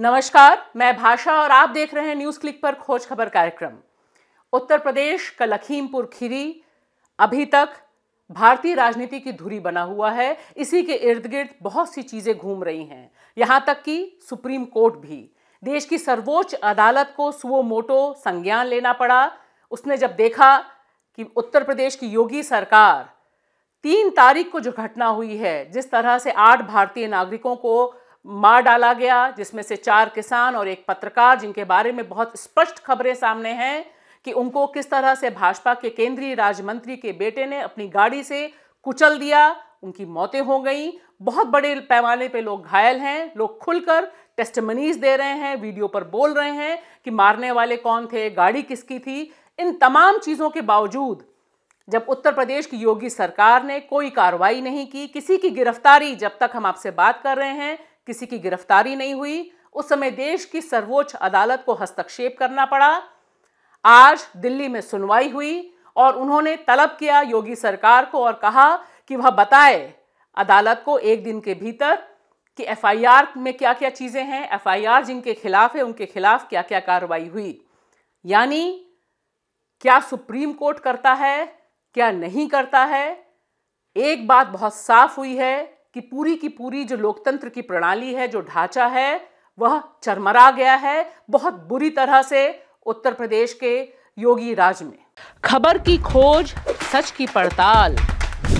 नमस्कार मैं भाषा और आप देख रहे हैं न्यूज क्लिक पर खोज खबर कार्यक्रम उत्तर प्रदेश का लखीमपुर खीरी अभी तक भारतीय राजनीति की धुरी बना हुआ है इसी के इर्द गिर्द बहुत सी चीजें घूम रही हैं यहां तक कि सुप्रीम कोर्ट भी देश की सर्वोच्च अदालत को सुओ मोटो संज्ञान लेना पड़ा उसने जब देखा कि उत्तर प्रदेश की योगी सरकार तीन तारीख को जो घटना हुई है जिस तरह से आठ भारतीय नागरिकों को मार डाला गया जिसमें से चार किसान और एक पत्रकार जिनके बारे में बहुत स्पष्ट खबरें सामने हैं कि उनको किस तरह से भाजपा के केंद्रीय राज्य मंत्री के बेटे ने अपनी गाड़ी से कुचल दिया उनकी मौतें हो गई बहुत बड़े पैमाने पे लोग घायल हैं लोग खुलकर टेस्टमनीज दे रहे हैं वीडियो पर बोल रहे हैं कि मारने वाले कौन थे गाड़ी किसकी थी इन तमाम चीज़ों के बावजूद जब उत्तर प्रदेश की योगी सरकार ने कोई कार्रवाई नहीं की किसी की गिरफ्तारी जब तक हम आपसे बात कर रहे हैं किसी की गिरफ्तारी नहीं हुई उस समय देश की सर्वोच्च अदालत को हस्तक्षेप करना पड़ा आज दिल्ली में सुनवाई हुई और उन्होंने तलब किया योगी सरकार को और कहा कि वह बताए अदालत को एक दिन के भीतर कि एफआईआर में क्या क्या चीज़ें हैं एफआईआर जिनके खिलाफ है उनके खिलाफ क्या क्या कार्रवाई हुई यानी क्या सुप्रीम कोर्ट करता है क्या नहीं करता है एक बात बहुत साफ हुई है कि पूरी की पूरी जो लोकतंत्र की प्रणाली है जो ढांचा है वह चरमरा गया है बहुत बुरी तरह से उत्तर प्रदेश के योगी राज में खबर की खोज सच की पड़ताल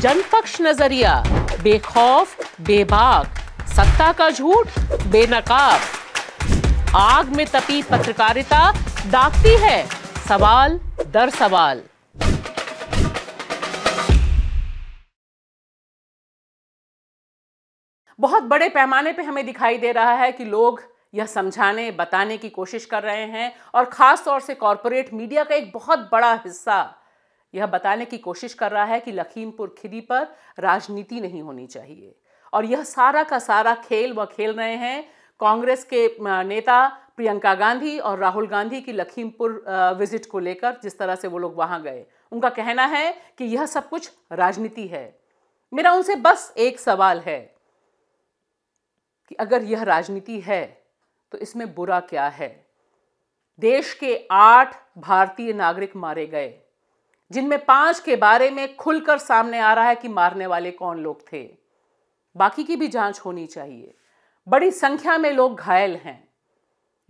जनपक्ष नजरिया बेखौफ बेबाक सत्ता का झूठ बेनकाब आग में तपी पत्रकारिता दागती है सवाल दर सवाल बहुत बड़े पैमाने पे हमें दिखाई दे रहा है कि लोग यह समझाने बताने की कोशिश कर रहे हैं और ख़ास तौर से कॉरपोरेट मीडिया का एक बहुत बड़ा हिस्सा यह बताने की कोशिश कर रहा है कि लखीमपुर खीरी पर राजनीति नहीं होनी चाहिए और यह सारा का सारा खेल वह खेल रहे हैं कांग्रेस के नेता प्रियंका गांधी और राहुल गांधी की लखीमपुर विजिट को लेकर जिस तरह से वो लोग वहाँ गए उनका कहना है कि यह सब कुछ राजनीति है मेरा उनसे बस एक सवाल है कि अगर यह राजनीति है तो इसमें बुरा क्या है देश के आठ भारतीय नागरिक मारे गए जिनमें पांच के बारे में खुलकर सामने आ रहा है कि मारने वाले कौन लोग थे बाकी की भी जांच होनी चाहिए बड़ी संख्या में लोग घायल हैं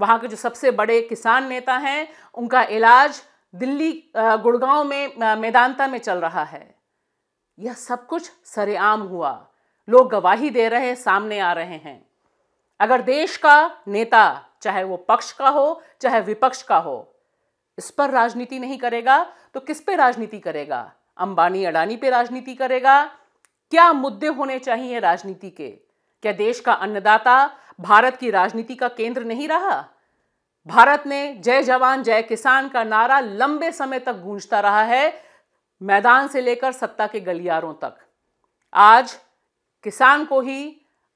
वहां के जो सबसे बड़े किसान नेता हैं उनका इलाज दिल्ली गुड़गांव में मैदानता में चल रहा है यह सब कुछ सरेआम हुआ लोग गवाही दे रहे हैं सामने आ रहे हैं अगर देश का नेता चाहे वो पक्ष का हो चाहे विपक्ष का हो इस पर राजनीति नहीं करेगा तो किस पे राजनीति करेगा अंबानी अडानी पे राजनीति करेगा क्या मुद्दे होने चाहिए राजनीति के क्या देश का अन्नदाता भारत की राजनीति का केंद्र नहीं रहा भारत ने जय जवान जय किसान का नारा लंबे समय तक गूंजता रहा है मैदान से लेकर सत्ता के गलियारों तक आज किसान को ही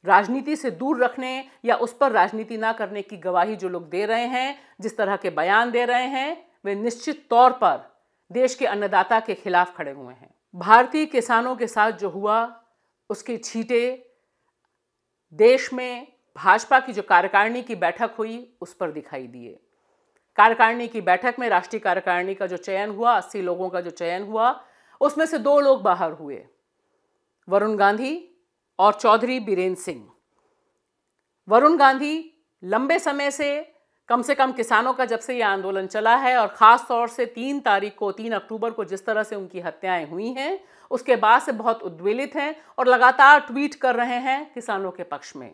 राजनीति से दूर रखने या उस पर राजनीति ना करने की गवाही जो लोग दे रहे हैं जिस तरह के बयान दे रहे हैं वे निश्चित तौर पर देश के अन्नदाता के खिलाफ खड़े हुए हैं भारतीय किसानों के साथ जो हुआ उसके छीटे देश में भाजपा की जो कार्यकारिणी की बैठक हुई उस पर दिखाई दिए कार्यकारिणी की बैठक में राष्ट्रीय कार्यकारिणी का जो चयन हुआ अस्सी लोगों का जो चयन हुआ उसमें से दो लोग बाहर हुए वरुण गांधी और चौधरी बीरेन्द्र सिंह वरुण गांधी लंबे समय से कम से कम किसानों का जब से ये आंदोलन चला है और ख़ास तौर से तीन तारीख को तीन अक्टूबर को जिस तरह से उनकी हत्याएं हुई हैं उसके बाद से बहुत उद्वेलित हैं और लगातार ट्वीट कर रहे हैं किसानों के पक्ष में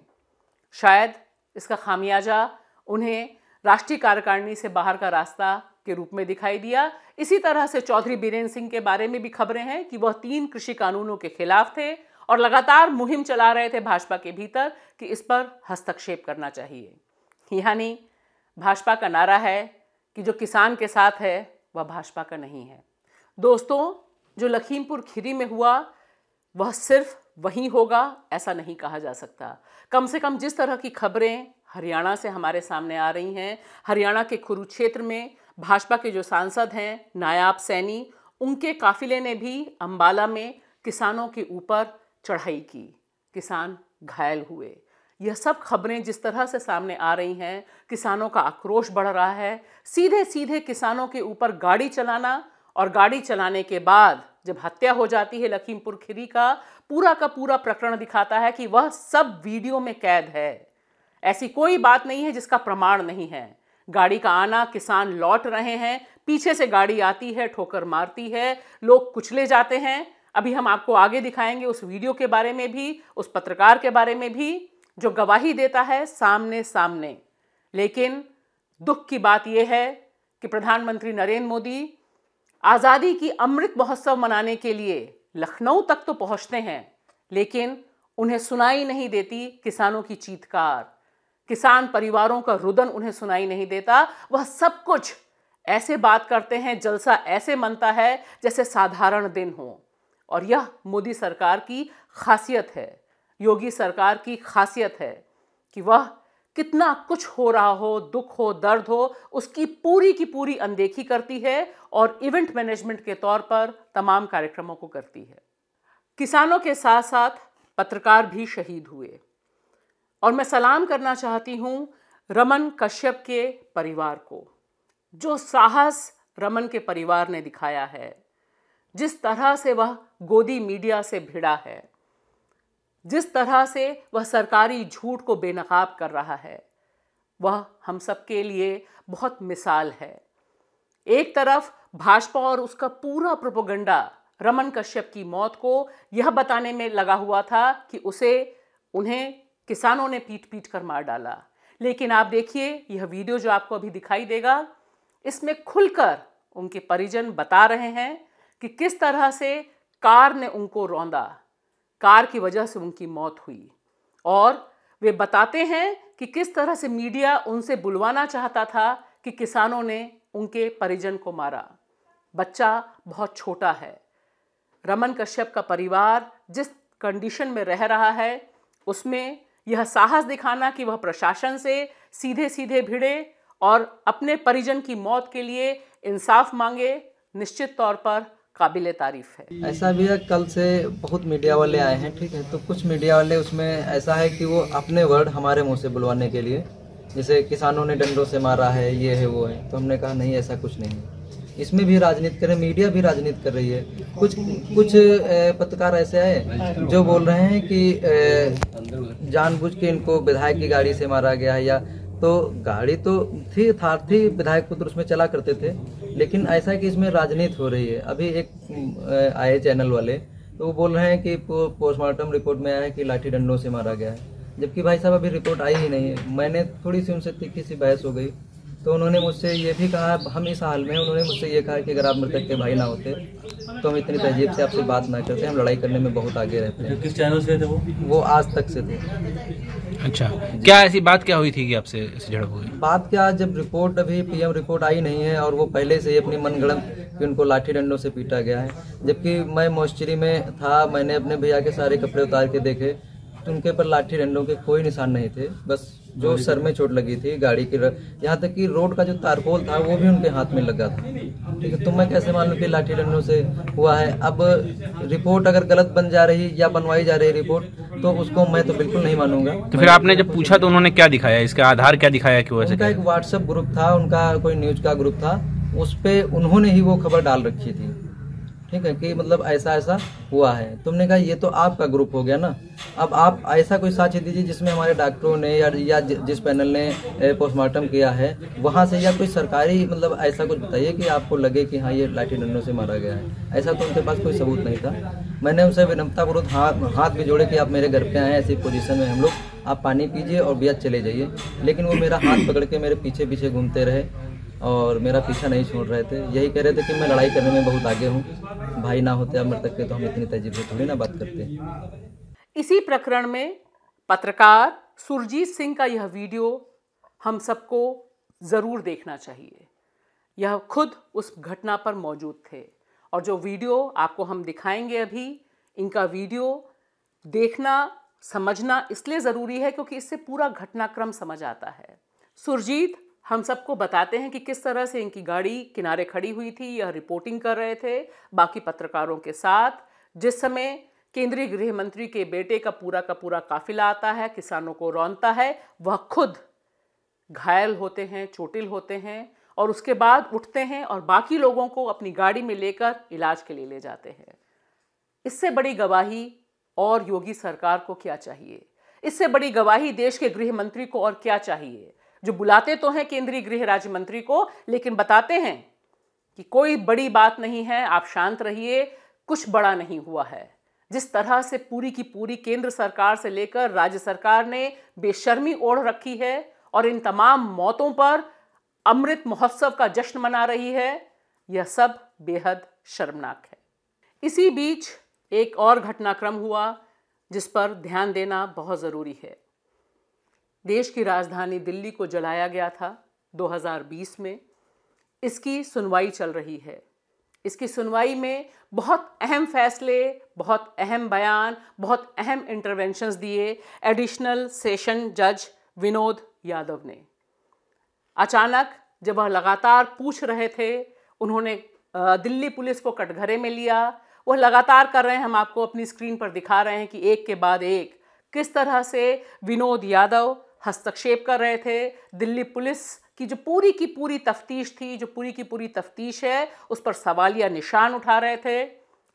शायद इसका खामियाजा उन्हें राष्ट्रीय कार्यकारिणी से बाहर का रास्ता के रूप में दिखाई दिया इसी तरह से चौधरी बीरेन्द्र सिंह के बारे में भी खबरें हैं कि वह तीन कृषि कानूनों के खिलाफ थे और लगातार मुहिम चला रहे थे भाजपा के भीतर कि इस पर हस्तक्षेप करना चाहिए यानी भाजपा का नारा है कि जो किसान के साथ है वह भाजपा का नहीं है दोस्तों जो लखीमपुर खीरी में हुआ वह सिर्फ वहीं होगा ऐसा नहीं कहा जा सकता कम से कम जिस तरह की खबरें हरियाणा से हमारे सामने आ रही हैं हरियाणा के कुरुक्षेत्र में भाजपा के जो सांसद हैं नायाब सैनी उनके काफिले ने भी अम्बाला में किसानों के ऊपर चढ़ाई की किसान घायल हुए यह सब खबरें जिस तरह से सामने आ रही हैं किसानों का आक्रोश बढ़ रहा है सीधे सीधे किसानों के ऊपर गाड़ी चलाना और गाड़ी चलाने के बाद जब हत्या हो जाती है लखीमपुर खीरी का पूरा का पूरा प्रकरण दिखाता है कि वह सब वीडियो में कैद है ऐसी कोई बात नहीं है जिसका प्रमाण नहीं है गाड़ी का आना किसान लौट रहे हैं पीछे से गाड़ी आती है ठोकर मारती है लोग कुचले जाते हैं अभी हम आपको आगे दिखाएंगे उस वीडियो के बारे में भी उस पत्रकार के बारे में भी जो गवाही देता है सामने सामने लेकिन दुख की बात यह है कि प्रधानमंत्री नरेंद्र मोदी आज़ादी की अमृत महोत्सव मनाने के लिए लखनऊ तक तो पहुंचते हैं लेकिन उन्हें सुनाई नहीं देती किसानों की चीतकार किसान परिवारों का रुदन उन्हें सुनाई नहीं देता वह सब कुछ ऐसे बात करते हैं जलसा ऐसे मनता है जैसे साधारण दिन हो और यह मोदी सरकार की खासियत है योगी सरकार की खासियत है कि वह कितना कुछ हो रहा हो दुख हो दर्द हो उसकी पूरी की पूरी अनदेखी करती है और इवेंट मैनेजमेंट के तौर पर तमाम कार्यक्रमों को करती है किसानों के साथ साथ पत्रकार भी शहीद हुए और मैं सलाम करना चाहती हूँ रमन कश्यप के परिवार को जो साहस रमन के परिवार ने दिखाया है जिस तरह से वह गोदी मीडिया से भिड़ा है जिस तरह से वह सरकारी झूठ को बेनकाब कर रहा है वह हम सब के लिए बहुत मिसाल है एक तरफ भाजपा और उसका पूरा प्रोपोगंडा रमन कश्यप की मौत को यह बताने में लगा हुआ था कि उसे उन्हें किसानों ने पीट पीट कर मार डाला लेकिन आप देखिए यह वीडियो जो आपको अभी दिखाई देगा इसमें खुलकर उनके परिजन बता रहे हैं कि किस तरह से कार ने उनको रौंदा कार की वजह से उनकी मौत हुई और वे बताते हैं कि किस तरह से मीडिया उनसे बुलवाना चाहता था कि किसानों ने उनके परिजन को मारा बच्चा बहुत छोटा है रमन कश्यप का परिवार जिस कंडीशन में रह रहा है उसमें यह साहस दिखाना कि वह प्रशासन से सीधे सीधे भिड़े और अपने परिजन की मौत के लिए इंसाफ मांगे निश्चित तौर पर काबिल तारीफ है ऐसा भी है कल से बहुत मीडिया वाले आए हैं ठीक है तो कुछ मीडिया वाले उसमें ऐसा है कि वो अपने वर्ड हमारे मुंह से बुलवाने के लिए जैसे किसानों ने डंडों से मारा है ये है वो है तो हमने कहा नहीं ऐसा कुछ नहीं है इसमें भी राजनीति कर मीडिया भी राजनीति कर रही है कुछ कुछ पत्रकार ऐसे आए जो बोल रहे हैं कि जानबूझ के इनको विधायक की गाड़ी से मारा गया है या तो गाड़ी तो थी थार थी विधायक पुत्र उसमें चला करते थे लेकिन ऐसा है कि इसमें राजनीति हो रही है अभी एक आए चैनल वाले तो वो बोल रहे हैं कि पोस्टमार्टम रिपोर्ट में आया है कि लाठी डंडों से मारा गया है जबकि भाई साहब अभी रिपोर्ट आई ही नहीं है मैंने थोड़ी सी उनसे तिखी सी बहस हो गई तो उन्होंने मुझसे ये भी कहा हम इस हाल में उन्होंने मुझसे ये कहा कि अगर आप मृतक के भाई ना होते तो हम इतनी तहजीब से आपसे बात ना करते हम लड़ाई करने में बहुत आगे रहते हैं किस चैनल से थे वो वो आज तक से थे अच्छा क्या ऐसी बात क्या हुई थी कि आपसे झड़प हुई बात क्या जब रिपोर्ट अभी पीएम रिपोर्ट आई नहीं है और वो पहले से ही अपनी मनगढ़ंत कि उनको लाठी डंडों से पीटा गया है जबकि मैं मोस्चरी में था मैंने अपने भैया के सारे कपड़े उतार के देखे तो उनके पर लाठी डंडों के कोई निशान नहीं थे बस जो सर में चोट लगी थी गाड़ी की यहाँ तक कि रोड का जो तारकोल था वो भी उनके हाथ में लगा था ठीक है तो मैं कैसे मान लू कि लाठी डंडों से हुआ है अब रिपोर्ट अगर गलत बन जा रही या बनवाई जा रही रिपोर्ट तो उसको मैं तो बिल्कुल नहीं मानूंगा तो फिर आपने जब पूछा तो उन्होंने क्या दिखाया इसका आधार क्या दिखाया कि उनका एक व्हाट्सएप ग्रुप था उनका कोई न्यूज का ग्रुप था उस पर उन्होंने ही वो खबर डाल रखी थी ठीक है कि मतलब ऐसा ऐसा हुआ है तुमने कहा ये तो आपका ग्रुप हो गया ना अब आप ऐसा कोई साक्ष्य दीजिए जिसमें हमारे डॉक्टरों ने या, या जिस पैनल ने पोस्टमार्टम किया है वहाँ से या कोई सरकारी मतलब ऐसा कुछ बताइए कि आपको लगे कि हाँ ये लाठी डंडों से मारा गया है ऐसा तो उनके पास कोई सबूत नहीं था मैंने उनसे विनम्रतापूर्वक हाथ हाथ भी जोड़े कि आप मेरे घर पर आए ऐसी पोजिशन में हम लोग आप पानी पीजिए और ब्याज चले जाइए लेकिन वो मेरा हाथ पकड़ के मेरे पीछे पीछे घूमते रहे और मेरा पीछा नहीं छोड़ रहे थे यही कह रहे थे कि मैं लड़ाई करने में बहुत आगे हूँ भाई ना होते मर तक के तो हम इतनी तहजीब से थोड़ी ना बात करते इसी प्रकरण में पत्रकार सुरजीत सिंह का यह वीडियो हम सबको ज़रूर देखना चाहिए यह खुद उस घटना पर मौजूद थे और जो वीडियो आपको हम दिखाएंगे अभी इनका वीडियो देखना समझना इसलिए ज़रूरी है क्योंकि इससे पूरा घटनाक्रम समझ आता है सुरजीत हम सबको बताते हैं कि किस तरह से इनकी गाड़ी किनारे खड़ी हुई थी यह रिपोर्टिंग कर रहे थे बाकी पत्रकारों के साथ जिस समय केंद्रीय गृह मंत्री के बेटे का पूरा का पूरा काफिला आता है किसानों को रौनता है वह खुद घायल होते हैं चोटिल होते हैं और उसके बाद उठते हैं और बाकी लोगों को अपनी गाड़ी में लेकर इलाज के लिए ले जाते हैं इससे बड़ी गवाही और योगी सरकार को क्या चाहिए इससे बड़ी गवाही देश के गृह मंत्री को और क्या चाहिए जो बुलाते तो हैं केंद्रीय गृह राज्य मंत्री को लेकिन बताते हैं कि कोई बड़ी बात नहीं है आप शांत रहिए कुछ बड़ा नहीं हुआ है जिस तरह से पूरी की पूरी केंद्र सरकार से लेकर राज्य सरकार ने बेशर्मी ओढ़ रखी है और इन तमाम मौतों पर अमृत महोत्सव का जश्न मना रही है यह सब बेहद शर्मनाक है इसी बीच एक और घटनाक्रम हुआ जिस पर ध्यान देना बहुत ज़रूरी है देश की राजधानी दिल्ली को जलाया गया था 2020 में इसकी सुनवाई चल रही है इसकी सुनवाई में बहुत अहम फैसले बहुत अहम बयान बहुत अहम इंटरवेंशंस दिए एडिशनल सेशन जज विनोद यादव ने अचानक जब वह लगातार पूछ रहे थे उन्होंने दिल्ली पुलिस को कटघरे में लिया वह लगातार कर रहे हैं हम आपको अपनी स्क्रीन पर दिखा रहे हैं कि एक के बाद एक किस तरह से विनोद यादव हस्तक्षेप कर रहे थे दिल्ली पुलिस की जो पूरी की पूरी तफ्तीश थी जो पूरी की पूरी तफ्तीश है उस पर सवाल या निशान उठा रहे थे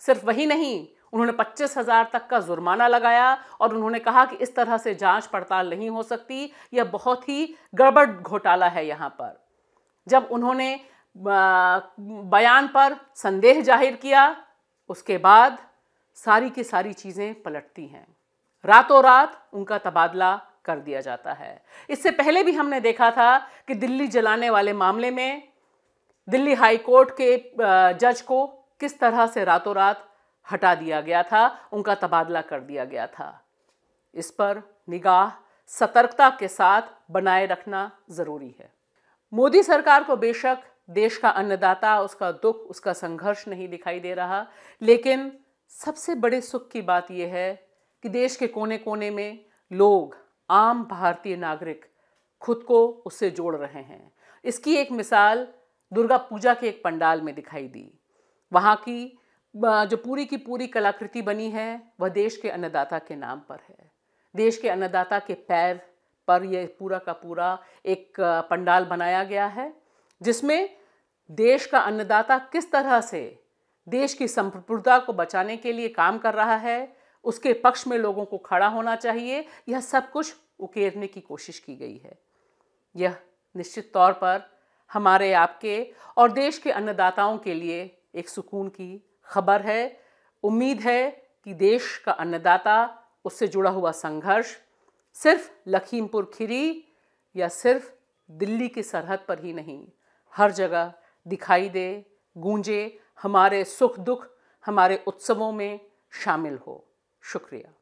सिर्फ वही नहीं उन्होंने पच्चीस हज़ार तक का जुर्माना लगाया और उन्होंने कहा कि इस तरह से जांच पड़ताल नहीं हो सकती यह बहुत ही गड़बड़ घोटाला है यहाँ पर जब उन्होंने बयान पर संदेह जाहिर किया उसके बाद सारी की सारी चीज़ें पलटती हैं रातों रात उनका तबादला कर दिया जाता है इससे पहले भी हमने देखा था कि दिल्ली जलाने वाले मामले में दिल्ली हाई कोर्ट के जज को किस तरह से रातों रात हटा दिया गया था उनका तबादला कर दिया गया था इस पर निगाह सतर्कता के साथ बनाए रखना ज़रूरी है मोदी सरकार को बेशक देश का अन्नदाता उसका दुख उसका संघर्ष नहीं दिखाई दे रहा लेकिन सबसे बड़े सुख की बात यह है कि देश के कोने कोने में लोग आम भारतीय नागरिक खुद को उससे जोड़ रहे हैं इसकी एक मिसाल दुर्गा पूजा के एक पंडाल में दिखाई दी वहाँ की जो पूरी की पूरी कलाकृति बनी है वह देश के अन्नदाता के नाम पर है देश के अन्नदाता के पैर पर यह पूरा का पूरा एक पंडाल बनाया गया है जिसमें देश का अन्नदाता किस तरह से देश की संप्रभुता को बचाने के लिए काम कर रहा है उसके पक्ष में लोगों को खड़ा होना चाहिए यह सब कुछ उकेरने की कोशिश की गई है यह निश्चित तौर पर हमारे आपके और देश के अन्नदाताओं के लिए एक सुकून की खबर है उम्मीद है कि देश का अन्नदाता उससे जुड़ा हुआ संघर्ष सिर्फ लखीमपुर खीरी या सिर्फ दिल्ली की सरहद पर ही नहीं हर जगह दिखाई दे गूंजे हमारे सुख दुख हमारे उत्सवों में शामिल हो शुक्रिया